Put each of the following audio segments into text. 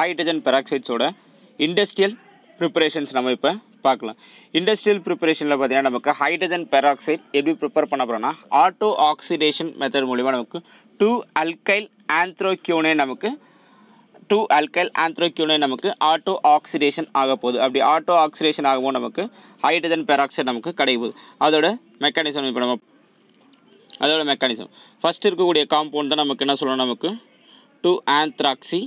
hydrogen பெராக்சைட்ஸோட industrial preparations நம்ம இப்போ பார்க்கலாம் இண்டஸ்ட்ரியல் ப்ரிப்பரேஷனில் பார்த்தீங்கன்னா நமக்கு ஹைட்ரஜன் பெராக்சைட் எப்படி ப்ரிப்பேர் பண்ண போகிறோம்னா ஆட்டோ ஆக்சிடேஷன் மெத்தட் மூலிமா நமக்கு டூ அல்கைல் ஆந்த்ரோக்யூனே நமக்கு டூ அல்கைல் ஆந்த்ரோக்யூனே நமக்கு ஆட்டோ ஆக்சிடேஷன் ஆக போகுது அப்படி ஆட்டோ ஆக்சிடேஷன் ஆகும்போது நமக்கு ஹைட்ரஜன் பெராக்சைட் நமக்கு கிடைக்குது அதோட மெக்கானிசம் இப்போ நம்ம அதோட மெக்கானிசம் ஃபஸ்ட்டு இருக்கக்கூடிய காம்பவுண்ட் தான் நமக்கு என்ன சொல்லணும் நமக்கு டூ ஆந்த்ராக்சி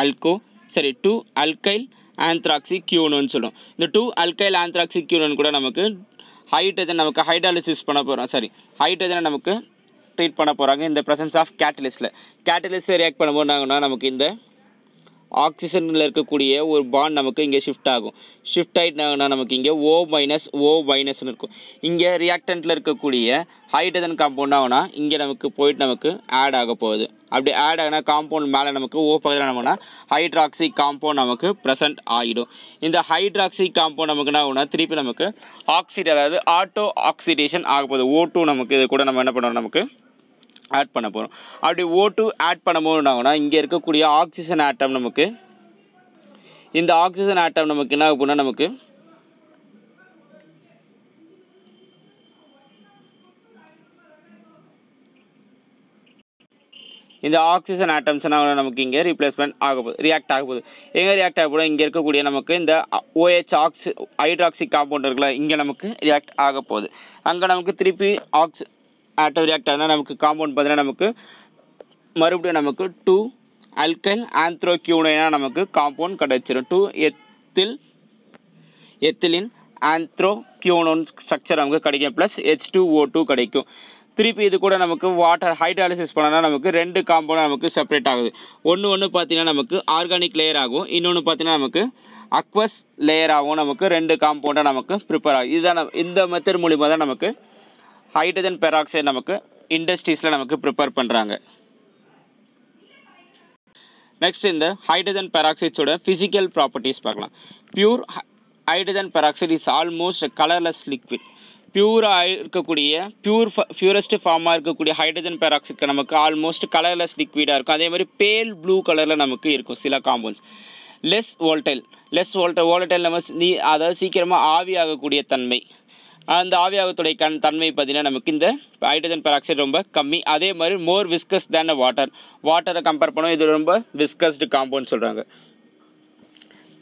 ஆல்கோ சரி டூ அல்கைல் ஆந்த்ராக்சி கியூனோன்னு சொல்லுவோம் இந்த டூ அல்கைல் ஆந்த்ராக்சி கியூனோன்னு கூட நமக்கு ஹைட்ரஜன் நமக்கு ஹைட்ராலிசிஸ் பண்ண போகிறோம் சாரி ஹைட்ரஜனை நமக்கு ட்ரீட் பண்ண போகிறாங்க இந்த ப்ரெசன்ஸ் ஆஃப் கேட்டலிஸ்ட்டில் கேட்டலிஸ்ட் ரியாக்ட் பண்ணும்போது நாங்கன்னா நமக்கு இந்த ஆக்சிஜனில் இருக்கக்கூடிய ஒரு பாண்ட் நமக்கு இங்கே ஷிஃப்ட் ஆகும் ஷிஃப்ட் ஆகிட்டாங்கன்னா நமக்கு இங்கே ஓ மைனஸ் ஓ மைனஸ்னு இருக்கும் இங்கே ரியாக்டண்ட்டில் இருக்கக்கூடிய ஹைட்ரஜன் காம்பவுண்ட் ஆகுனா இங்கே நமக்கு போயிட்டு நமக்கு ஆட் ஆக போகுது அப்படி ஆட் ஆகினா காம்பவுண்ட் மேலே நமக்கு ஓ பகுதியில் நம்மனா ஹைட்ராக்சி காம்பவுண்ட் நமக்கு ப்ரெசன்ட் ஆகிடும் இந்த ஹைட்ராக்சி காம்பவுண்ட் நமக்கு என்ன ஆகுனா திருப்பி நமக்கு ஆக்சிட் அதாவது ஆட்டோ ஆக்சிடேஷன் ஆக போகுது ஓ டூ நமக்கு இது கூட நம்ம என்ன பண்ணுவோம் நமக்கு ஆட் பண்ண போகிறோம் அப்படி ஓ டூ ஆட் பண்ணும்போதுனாங்கன்னா இங்கே இருக்கக்கூடிய ஆக்சிஜன் ஆட்டம் நமக்கு இந்த ஆக்சிஜன் ஆட்டம் நமக்கு என்ன ஆகும்னா நமக்கு இந்த ஆக்சிஜன் ஆட்டம்ஸ்னால் நமக்கு இங்கே ரீப்ளேஸ்மெண்ட் ஆக போகுது ரியாக்ட் ஆக போகுது எங்கே ரியாக்ட் ஆக போதும் இங்கே இருக்கக்கூடிய நமக்கு இந்த ஓஹெச் ஆக்சி ஹைட்ராக்சி காம்பவுண்ட் இருக்குல்ல இங்கே நமக்கு ரியாக்ட் ஆக போகுது அங்கே நமக்கு திருப்பி ஆக்சி ஆட்டோ ரியாக்ட் ஆனால் நமக்கு காம்பவுண்ட் பார்த்தீங்கன்னா நமக்கு மறுபடியும் நமக்கு டூ அல்கல் ஆந்த்ரோக்யூனைனா நமக்கு காம்பவுண்ட் கிடச்சிரும் two ethyl ethylene anthraquinone structure நமக்கு கிடைக்கும் plus H two O two கிடைக்கும் திருப்பி இது கூட நமக்கு வாட்டர் ஹைட்ராலிசிஸ் பண்ணனா நமக்கு ரெண்டு காம்பவுண்ட் நமக்கு செப்பரேட் ஆகுது ஒன்று ஒன்று பார்த்திங்கன்னா நமக்கு ஆர்கானிக் லேயர் ஆகும் இன்னொன்று பார்த்திங்கன்னா நமக்கு அக்வஸ் லேயர் ஆகும் நமக்கு ரெண்டு காம்பவுண்டாக நமக்கு ப்ரிப்பேர் ஆகும் இதுதான் இந்த மெத்தட் மூலிமா தான் நமக்கு ஹைட்ரஜன் பெராக்சைடு நமக்கு இண்டஸ்ட்ரீஸில் நமக்கு ப்ரிப்பேர் பண்ணுறாங்க நெக்ஸ்ட் இந்த ஹைட்ரஜன் பெராக்சைட்ஸோட ஃபிசிக்கல் ப்ராப்பர்ட்டிஸ் பார்க்கலாம் pure hydrogen peroxide is almost colourless liquid பியூராக இருக்கக்கூடிய பியூர் பியூரஸ்ட் ஃபார்மாக இருக்கக்கூடிய ஹைட்ரஜன் பெராக்சைடுக்கு நமக்கு ஆல்மோஸ்ட் கலர்லெஸ் லிக்விடாக இருக்கும் அதே மாதிரி பேல் ப்ளூ கலரில் நமக்கு இருக்கும் சில compounds less volatile less volt volatile நம்ம நீ அதாவது சீக்கிரமாக ஆவியாகக்கூடிய தன்மை அந்த ஆவியாகத்துடைய கண் தன்மை பார்த்தீங்கன்னா நமக்கு இந்த ஹைட்ரஜன் பெராக்சைடு ரொம்ப கம்மி அதே மாதிரி மோர் விஸ்கஸ் தேன் வாட்டர் வாட்டரை கம்பேர் பண்ணோம் இது ரொம்ப விஸ்கஸ்டு காம்பவுண்ட் சொல்கிறாங்க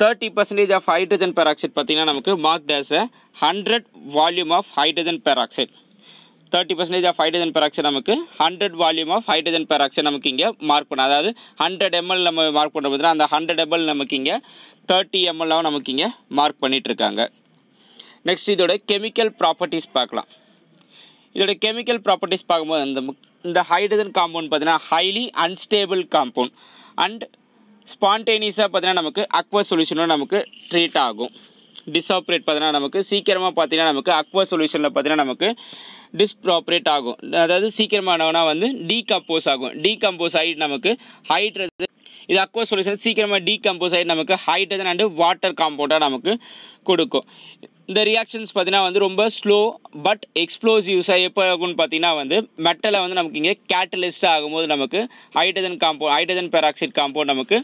thirty percentage of hydrogen peroxide பார்த்தீங்கன்னா நமக்கு மார்க் தேச a hundred volume of hydrogen peroxide thirty percentage of hydrogen peroxide நமக்கு hundred volume of hydrogen peroxide நமக்கு இங்கே மார்க் பண்ணும் அதாவது ஹண்ட்ரட் எம்எல் நம்ம மார்க் பண்ணுற பார்த்தீங்கன்னா அந்த ஹண்ட்ரட் எம்எல் நமக்கு இங்கே தேர்ட்டி எம்எல்லாம் நமக்கு இங்கே மார்க் பண்ணிகிட்ருக்காங்க நெக்ஸ்ட் இதோட கெமிக்கல் ப்ராப்பர்ட்டிஸ் பார்க்கலாம் இதோட கெமிக்கல் ப்ராப்பர்ட்டிஸ் பார்க்கும்போது இந்த இந்த ஹைட்ரஜன் காம்பவுண்ட் பார்த்தீங்கன்னா ஹைலி அன்ஸ்டேபிள் காம்பவுண்ட் அண்ட் ஸ்பான்டேனியஸாக பார்த்தீங்கன்னா நமக்கு அக்வா சொல்யூஷனில் நமக்கு ட்ரீட் ஆகும் டிஸ்ஆப்ரேட் பார்த்தீங்கன்னா நமக்கு சீக்கிரமாக பார்த்தீங்கன்னா நமக்கு அக்வா சொல்யூஷனில் பார்த்தீங்கன்னா நமக்கு டிஸ்ப்ராப்ரேட் ஆகும் அதாவது சீக்கிரமானவனா வந்து டீகம்போஸ் ஆகும் டீகம்போஸ் ஆகி நமக்கு ஹைட்ரஜன் இது அக்வா சொல்யூஷன் சீக்கிரமாக ஆகி நமக்கு ஹைட்ரஜன் அண்டு வாட்டர் காம்பவுண்டாக நமக்கு கொடுக்கும் இந்த ரியாக்ஷன்ஸ் பார்த்தீங்கன்னா வந்து ரொம்ப ஸ்லோ பட் எக்ஸ்ப்ளோசிவ்ஸாக எப்போ ஆகும்னு பார்த்தீங்கன்னா வந்து மெட்டலை வந்து நமக்கு இங்கே கேட்டலிஸ்டாக ஆகும்போது நமக்கு hydrogen compound hydrogen peroxide compound நமக்கு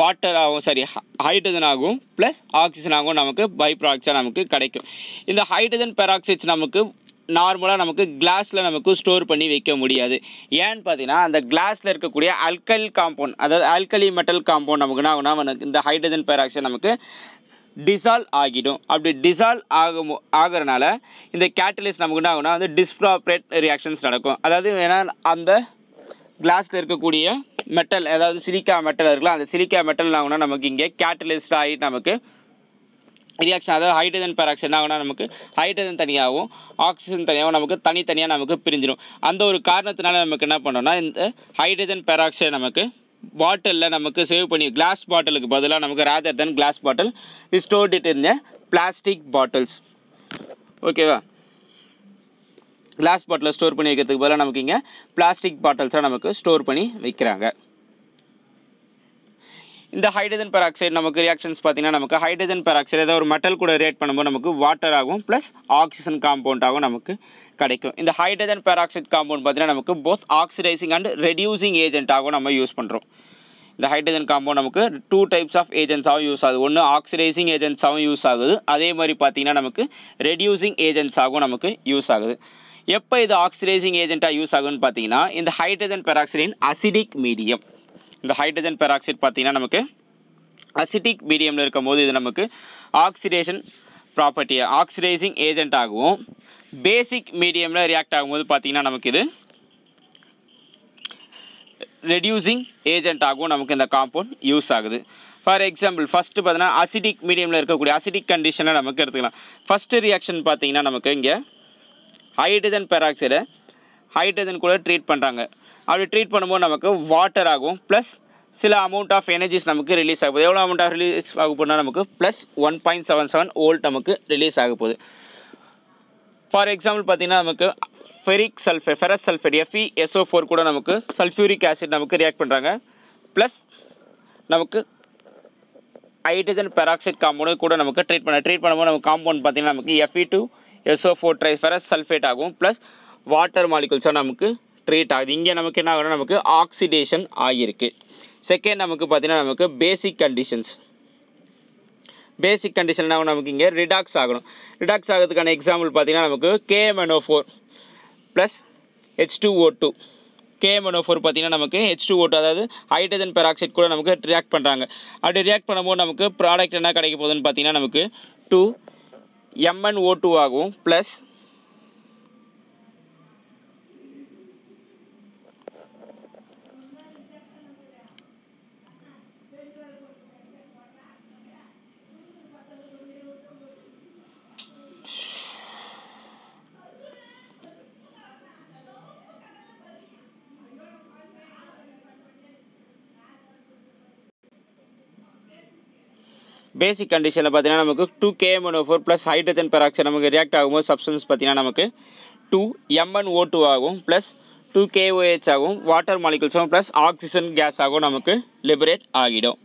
வாட்டர் ஆகும் சாரி ஹைட்ரஜன் ஆகும் ப்ளஸ் ஆக்சிஜன் ஆகும் நமக்கு பை நமக்கு கிடைக்கும் இந்த ஹைட்ரஜன் பெராக்சைட்ஸ் நமக்கு நார்மலாக நமக்கு கிளாஸில் நமக்கு ஸ்டோர் பண்ணி வைக்க முடியாது ஏன்னு பார்த்தீங்கன்னா அந்த கிளாஸில் இருக்கக்கூடிய அல்கல் காம்பவுண்ட் அதாவது ஆல்கலி மெட்டல் காம்பவுண்ட் நமக்கு என்ன ஆகுனா இந்த ஹைட்ரஜன் பெராக்சைடு நமக்கு டிசால்வ் ஆகிடும் அப்படி டிசால்வ் ஆகும் ஆகிறனால இந்த கேட்டலிஸ்ட் நமக்கு என்ன ஆகுனா வந்து டிஸ்ப்ராப்ரேட் ரியாக்ஷன்ஸ் நடக்கும் அதாவது ஏன்னா அந்த கிளாஸில் இருக்கக்கூடிய மெட்டல் அதாவது சிலிக்கா மெட்டல் இருக்குல்ல அந்த சிலிக்கா மெட்டல் ஆகுனா நமக்கு இங்கே கேட்டலிஸ்ட் ஆகி நமக்கு ரியாக்ஷன் அதாவது ஹைட்ரஜன் பெராக்சைடு என்ன நமக்கு ஹைட்ரஜன் தனியாகவும் ஆக்சிஜன் தனியாகவும் நமக்கு தனித்தனியாக நமக்கு பிரிஞ்சிடும் அந்த ஒரு காரணத்தினால நமக்கு என்ன பண்ணோம்னா இந்த ஹைட்ரஜன் பேராக்சைடு நமக்கு பாட்டிலில் நமக்கு சேவ் பண்ணி கிளாஸ் பாட்டிலுக்கு பதிலாக நமக்கு rather than glass bottle we stored இருந்த பிளாஸ்டிக் பாட்டில்ஸ் ஓகேவா கிளாஸ் பாட்டிலில் ஸ்டோர் பண்ணி வைக்கிறதுக்கு பதிலாக நமக்கு இங்கே பிளாஸ்டிக் பாட்டில்ஸாக நமக்கு ஸ்டோர் பண்ணி வைக்கிறாங்க இந்த ஹைட்ரஜன் பெராக்சைடு நமக்கு ரியாக்ஷன்ஸ் பார்த்தீங்கன்னா நமக்கு ஹைட்ரஜன் பெராக்சைடு ஏதாவது ஒரு மெட்டல் கூட ரியாக்ட் பண்ணும்போது நமக்கு வாட்டர் ஆகும் ப்ளஸ் ஆக்சிஜன் ஆகும் நமக்கு கிடைக்கும் இந்த ஹைட்ரஜன் பெராக்சைடு காம்பவுண்ட் பார்த்தீங்கன்னா நமக்கு போத் ஆக்சிடைசிங் அண்ட் ரெடியூசிங் ஏஜென்ட்டாகவும் நம்ம யூஸ் பண்ணுறோம் இந்த ஹைட்ரஜன் காம்பவுண்ட் நமக்கு டூ டைப்ஸ் ஆஃப் ஏஜென்ட்ஸாகவும் யூஸ் ஆகுது ஒன்று ஆக்சிடைசிங் ஏஜென்ட்ஸாகவும் யூஸ் ஆகுது அதே மாதிரி பார்த்திங்கன்னா நமக்கு ரெடியூசிங் ஏஜென்ட்ஸாகவும் நமக்கு யூஸ் ஆகுது எப்போ இது ஆக்சிடைசிங் ஏஜென்ட்டாக யூஸ் ஆகுன்னு பார்த்தீங்கன்னா இந்த ஹைட்ரஜன் பெராக்சைடின் அசிடிக் மீடியம் இந்த ஹைட்ரஜன் பெராக்சைட் பார்த்தீங்கன்னா நமக்கு அசிட்டிக் மீடியமில் இருக்கும்போது இது நமக்கு ஆக்சிடேஷன் ப்ராப்பர்ட்டியை ஆக்சிடைசிங் ஏஜென்ட் ஆகும் பேசிக் மீடியமில் ரியாக்ட் ஆகும்போது பார்த்திங்கன்னா நமக்கு இது ரெடியூசிங் ஏஜென்ட் ஆகும் நமக்கு இந்த காம்பவுண்ட் யூஸ் ஆகுது ஃபார் எக்ஸாம்பிள் ஃபஸ்ட்டு பார்த்தீங்கன்னா அசிடிக் மீடியமில் இருக்கக்கூடிய அசிடிக் கண்டிஷனில் நமக்கு எடுத்துக்கலாம் ஃபஸ்ட்டு ரியாக்ஷன் பார்த்திங்கன்னா நமக்கு இங்கே ஹைட்ரஜன் பெராக்சைடை ஹைட்ரஜன் கூட ட்ரீட் பண்ணுறாங்க அப்படி ட்ரீட் பண்ணும்போது நமக்கு வாட்டர் ஆகும் ப்ளஸ் சில அமௌண்ட் ஆஃப் எனர்ஜிஸ் நமக்கு ரிலீஸ் ஆகும் எவ்வளோ அமௌண்ட் ஆஃப் ரிலீஸ் ஆக போனால் நமக்கு plus one point seven seven volt நமக்கு ரிலீஸ் ஆக போகுது ஃபார் எக்ஸாம்பிள் பார்த்தீங்கன்னா நமக்கு ferric sulphate ferrous sulphate F E S O four கூட நமக்கு சல்ஃபியூரிக் ஆசிட் நமக்கு ரியாக்ட் பண்ணுறாங்க ப்ளஸ் நமக்கு ஹைட்ரஜன் பெராக்சைட் காம்பவுண்டு கூட நமக்கு ட்ரீட் பண்ண ட்ரீட் பண்ணும்போது நமக்கு காம்பவுண்ட் பார்த்திங்கன்னா நமக்கு F E two S O four tri ferrous sulphate ஆகும் ப்ளஸ் வாட்டர் மாலிகுல்ஸாக நமக்கு ட்ரீட் ஆகுது இங்கே நமக்கு என்ன ஆகுனா நமக்கு ஆக்சிடேஷன் ஆகியிருக்கு செகண்ட் நமக்கு பார்த்திங்கன்னா நமக்கு பேசிக் கண்டிஷன்ஸ் பேசிக் கண்டிஷன் என்ன நமக்கு இங்கே ரிடாக்ஸ் ஆகணும் ரிடாக்ஸ் ஆகிறதுக்கான எக்ஸாம்பிள் பார்த்திங்கன்னா நமக்கு K M N O four plus H two O two K M N O four பார்த்திங்கன்னா நமக்கு ஹெச் டூ ஓ டூ அதாவது ஹைட்ரஜன் பெராக்சைட் கூட நமக்கு ரியாக்ட் பண்ணுறாங்க அப்படி ரியாக்ட் பண்ணும்போது நமக்கு ப்ராடக்ட் என்ன கிடைக்க போகுதுன்னு பார்த்திங்கன்னா நமக்கு டூ எம்என்ஓ டூ ஆகும் ப்ளஸ் பேசிக் கண்டிஷனில் பார்த்தீங்கன்னா நமக்கு two O four plus hydrogen peroxide நமக்கு ரியாக்ட் ஆகும்போது சப்ஸ்டன்ஸ் பார்த்தீங்கன்னா நமக்கு டூ எம்என் ஓ டூ ஆகும் ப்ளஸ் டூ கேஓஹெச் ஆகும் வாட்டர் மாலிகுல்ஸும் ப்ளஸ் ஆக்சிஜன் கேஸ் ஆகும் நமக்கு லிபரேட் ஆகிடும்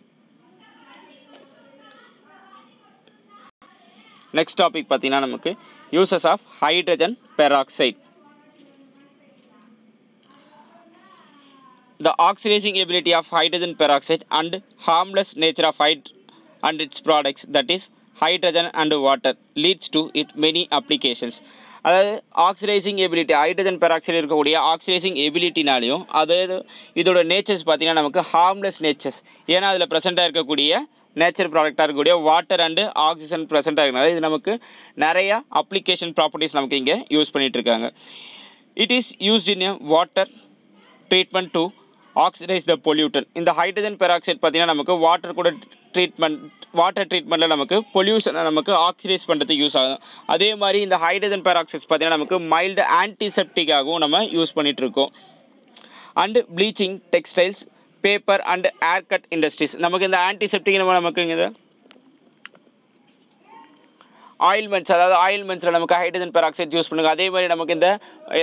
நெக்ஸ்ட் டாபிக் பார்த்தீங்கன்னா நமக்கு uses of hydrogen peroxide the oxidising ability of hydrogen peroxide and harmless nature of hyd and its products that is hydrogen and water leads to it many applications அதாவது oxidising ability hydrogen peroxide இருக்கக்கூடிய oxidising எபிலிட்டினாலையும் அதாவது இதோட nature's பார்த்தீங்கன்னா நமக்கு harmless nature's ஏன்னா அதில் ப்ரெசென்ட்டாக இருக்கக்கூடிய நேச்சர் ப்ராடக்டாக இருக்கக்கூடிய வாட்டர் அண்டு ஆக்சிஜன் ப்ரெசெண்ட்டாக இருக்கிறனால இது நமக்கு நிறையா அப்ளிகேஷன் ப்ராப்பர்ட்டிஸ் நமக்கு இங்கே யூஸ் பண்ணிகிட்ருக்காங்க it is used in a water treatment to oxidise the pollutant இந்த ஹைட்ரஜன் பெராக்சைட் பார்த்திங்கன்னா நமக்கு வாட்டர் கூட ட்ரீட்மெண்ட் வாட்டர் ட்ரீட்மெண்ட்டில் நமக்கு பொல்யூஷனை நமக்கு ஆக்சிடைஸ் பண்ணுறதுக்கு யூஸ் ஆகும் அதே மாதிரி இந்த ஹைட்ரஜன் பெராக்சைட்ஸ் பார்த்திங்கன்னா நமக்கு மைல்டு ஆன்டிசெப்டிக்காகவும் நம்ம யூஸ் பண்ணிகிட்ருக்கோம் and bleaching textiles paper and air cut industries நமக்கு இந்த ஆன்டிசெப்டிக் நமக்கு இங்கே ஆயில்மெண்ட்ஸ் அதாவது ஆயில்மெண்ட்ஸில் நமக்கு ஹைட்ரஜன் பெராக்சைட் யூஸ் பண்ணுங்கள் அதே மாதிரி நமக்கு இந்த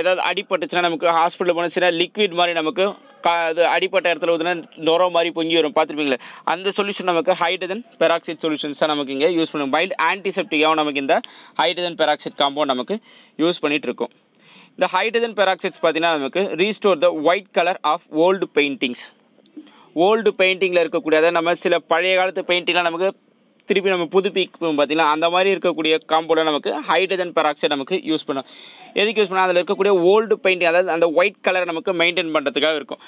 ஏதாவது அடிப்பட்டுச்சுன்னா நமக்கு ஹாஸ்பிட்டல் போனச்சுன்னா லிக்விட் மாதிரி நமக்கு அது அடிப்பட்ட இடத்துல ஊற்றுனா நுரம் மாதிரி பொங்கி வரும் பார்த்துருப்பீங்களே அந்த சொல்யூஷன் நமக்கு ஹைட்ரஜன் பெராக்சைட் சொல்யூஷன்ஸ் தான் நமக்கு இங்கே யூஸ் பண்ணுவோம் மைல்டு ஆன்டிசெப்டிக்காகவும் நமக்கு இந்த ஹைட்ரஜன் பெராக்சைட் காம்பவுண்ட் நமக்கு யூஸ் பண்ணிகிட்டு இந்த ஹைட்ரஜன் பெராக்சைட்ஸ் பார்த்திங்கன்னா நமக்கு restore the white colour of old paintings old பெயிண்டிங்கில் இருக்கக்கூடிய அதாவது நம்ம சில பழைய காலத்து பெயிண்டிங்லாம் நமக்கு திருப்பி நம்ம புதுப்பிக்கும் பார்த்தீங்கன்னா அந்த மாதிரி இருக்கக்கூடிய காம்பவுண்டை நமக்கு ஹைட்ரஜன் பெராக்சைடு நமக்கு யூஸ் பண்ணும் எதுக்கு யூஸ் பண்ணால் அதில் இருக்கக்கூடிய ஓல்டு பெயிண்டிங் அதாவது அந்த ஒயிட் கலரை நமக்கு மெயின்டைன் பண்ணுறதுக்காக இருக்கும்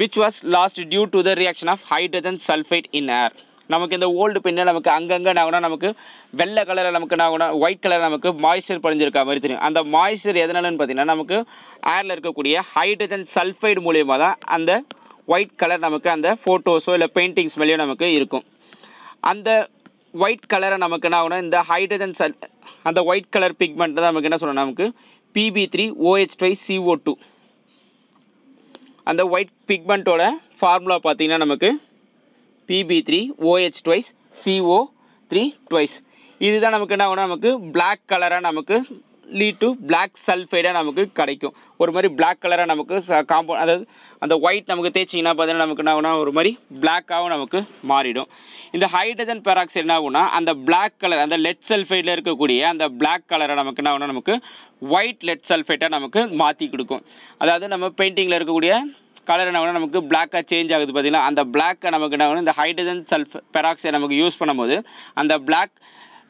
which was lost due to the reaction of hydrogen sulphide in air நமக்கு இந்த ஓல்டு பெயிண்டில் நமக்கு அங்கங்கே என்ன நமக்கு வெள்ளை கலரில் நமக்கு என்ன ஆகுனா ஒயிட் கலர் நமக்கு மாய்ச்சர் படிஞ்சிருக்கா மாதிரி தெரியும் அந்த மாய்ச்சர் எதனாலன்னு பார்த்தீங்கன்னா நமக்கு ஏரில் இருக்கக்கூடிய ஹைட்ரஜன் சல்ஃபைடு மூலியமாக தான் அந்த ஒயிட் கலர் நமக்கு அந்த ஃபோட்டோஸோ இல்லை பெயிண்டிங்ஸ் மேலேயோ நமக்கு இருக்கும் அந்த ஒயிட் கலரை நமக்கு என்ன ஆகணும் இந்த ஹைட்ரஜன் சல் அந்த ஒயிட் கலர் பிக்மெண்ட் தான் நமக்கு என்ன சொல்லணும் நமக்கு PB three OH five CO two அந்த ஒயிட் பிக்மெண்ட்டோட ஃபார்முலா பார்த்திங்கன்னா நமக்கு PB three OH twice CO three twice இதுதான் நமக்கு என்ன ஆகணும் நமக்கு பிளாக் கலராக நமக்கு லீட் டு பிளாக் சல்ஃபைடாக நமக்கு கிடைக்கும் ஒரு மாதிரி பிளாக் கலராக நமக்கு காம்போ அதாவது அந்த ஒயிட் நமக்கு தேய்ச்சிங்கன்னா பார்த்தீங்கன்னா நமக்கு என்ன ஆகுனா ஒரு மாதிரி பிளாக்காகவும் நமக்கு மாறிடும் இந்த ஹைட்ரஜன் பெராக்சைடு என்ன ஆகுனா அந்த பிளாக் கலர் அந்த லெட் சல்ஃபைடில் இருக்கக்கூடிய அந்த பிளாக் கலரை நமக்கு என்ன ஆகுனா நமக்கு ஒயிட் லெட் சல்ஃபைட்டாக நமக்கு மாற்றி கொடுக்கும் அதாவது நம்ம பெயிண்டிங்கில் இருக்கக்கூடிய கலர் என்ன ஆகுனா நமக்கு பிளாக்காக சேஞ்ச் ஆகுது பார்த்திங்கன்னா அந்த பிளாக்கை நமக்கு என்ன ஆகணும் இந்த ஹைட்ரஜன் சல்ஃப் பெராக்சைடு நமக்கு யூஸ் பண்ணும்போது அந்த பிளாக்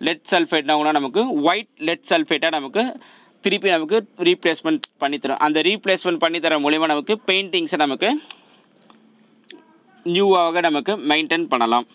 லெட் சல்ஃபேட்னா கூட நமக்கு ஒயிட் லெட் சல்ஃபேட்டாக நமக்கு திருப்பி நமக்கு ரீப்ளேஸ்மெண்ட் பண்ணித்தரும் அந்த ரீப்ளேஸ்மெண்ட் பண்ணித்தர மூலிமா நமக்கு பெயிண்டிங்ஸை நமக்கு நியூவாக நமக்கு மெயின்டைன் பண்ணலாம்